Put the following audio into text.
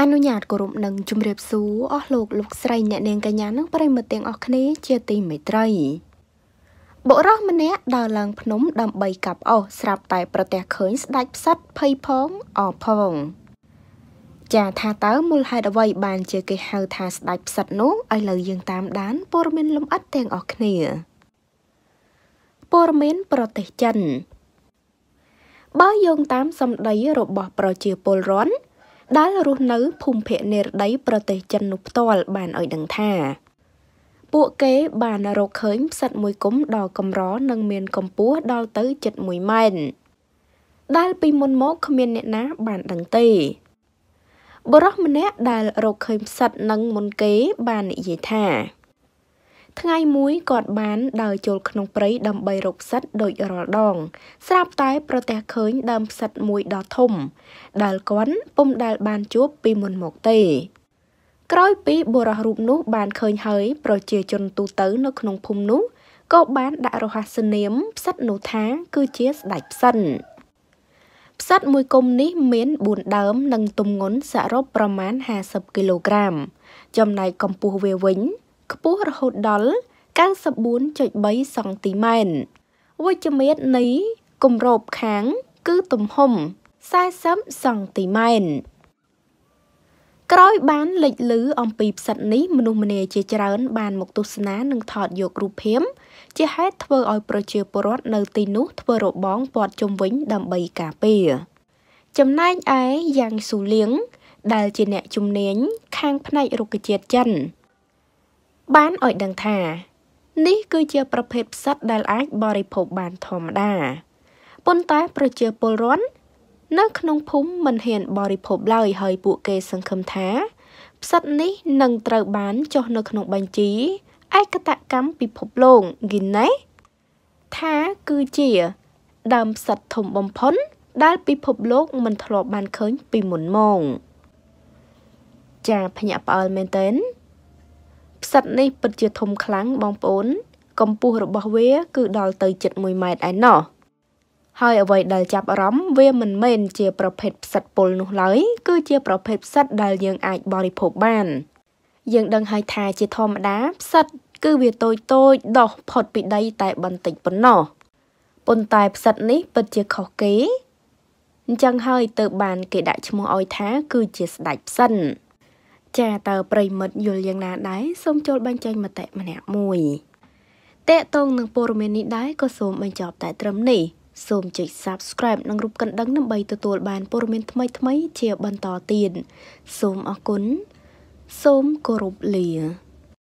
អនុញ្ញាតគោរពនឹងជំរាបសួរអស់លោកលោកស្រីអ្នកនាងកញ្ញានិងប្រិមត្តទាំងអស់គ្នាជាទីមេត្រីបុរសម្នាក់ដើរឡើងភ្នំដើម្បីកាប់អុសស្រាប់តែប្រទះឃើញស្ដាច់ផ្សិតភ័យផងអផងចាថាតើមូលហេតុអ្វីបានជាគេហៅថាស្ដាច់ផ្សិតនោះឥឡូវយើងតាមដានព័ត៌មានលម្អិតទាំងអស់គ្នាព័ត៌មានប្រទេសចិនបើយោងតាមសម្ដីរបស់ប្រជាពលរដ្ឋដែលរស់នៅភូមិភាគនិរដីប្រទេសចិននោះផ្ទាល់បានឲ្យដឹងថា ពួកគេបានរកឃើញផ្សិតមួយគុំដ៏កម្រនិងមានកម្ពស់ដល់ទៅជិត1ម៉ែត្រដែលពីមុនមកគ្មានអ្នកណាបានដឹងទេបរិះម្នាក់ដែលរកឃើញផ្សិតនឹងមុនគេបាននិយាយថាថ្ងៃមួយគាត់បានដើរចូលក្នុងព្រៃដើម្បីរកផ្សិតដូចរាល់ដង ស្រាប់តែប្រទះឃើញដើមផ្សិតមួយដ៏ធំដែលគាត់ពុំដែលបានជួបពីមុនមកទេ ក្រោយពីបុរសរូបនោះបានឃើញហើយប្រជាជនទូទៅនៅក្នុងភូមិនោះក៏បានដាក់រហស្សនាមផ្សិតនោះថាគឺជាស្ដេចផ្សិនផ្សិតមួយគុំនេះមាន4ដើមនិងទម្ងន់សរុបប្រមាណ50គីឡូក្រាមចំណែកកម្ពស់វាវិញខ្ពស់រហូតដល់94.3សង់ទីម៉ែត្រវិជ្ជមាត្រនៃគម្របខាង គឺទំហំ40សង់ទីម៉ែត្រក្រោយបានលេចលឺអំពីផ្សិតនេះមនុស្សម្នាជាច្រើនបានមកទស្សនានិងថតយករូបភាពជាហេតុធ្វើឲ្យប្រជាពលរដ្ឋនៅទីនោះធ្វើរបងព័ទ្ធជុំវិញ ដើម្បីការពារចំណែកឯយ៉ាងស៊ូលៀងដែល ជាអ្នកជំនាញខាងផ្នែករុក្ខជាតិចិនបានឲ្យដឹងថា នេះគឺជាប្រភេទផ្សិតដែលអាច បរិភោគបានធម្មតាប៉ុន្តែប្រជាពលរដ្ឋនៅក្នុងភូមិមិនហ៊ាន បរិភោគឡើយហើយ ពួកគេសង្ឃឹមថាផ្សិតនេះនឹងត្រូវបានចុះនៅ ក្នុងបញ្ជីឯកតកម្មពិភពលោក Guinness ថាគឺជា ដើមផ្សិតធំបំផុតដែលពិភពលោកមិនធ្លាប់បានឃើញពីមុនមកចាភញាក់ផ្អើលមែនទែនផ្សិតនេះពិតជាធំខ្លាំងបងប្អូនកម្ពស់របស់វាគឺដល់ទៅជិត1ម៉ែត្រឯណោះហើយអ្វីដែលចាប់អារម្មណ៍វាមិនមែនជាប្រភេទផ្សិតពុលនោះឡើយគឺជាប្រភេទផ្សិតដែលយើងអាចបរិភោគបាន យើងដឹងហើយថាជាធម្មតាផ្សិតគឺវាតូចតូចដោះផុតពីដីតែបន្តិចប៉ុណ្ណោះប៉ុន្តែផ្សិតនេះពិតជាខុសគេអញ្ចឹងហើយទើបបានគេដាក់ឈ្មោះឲ្យថាគឺជាស្ដេចផ្សិនចាតើប្រិមិត្តយល់យ៉ាងណាដែរសូមចូលបញ្ចេញមតិម្នាក់មួយតេតងនឹងព័ត៌មាននេះដែរក៏សូមបញ្ចប់ តែត្រឹមនេះសូមចុច Subscribe និងរូបកណ្ដឹងដើម្បីទទួលបានព័ត៌មានថ្មីៗជាបន្តទៀតសូមអរគុណសូមគោរពលា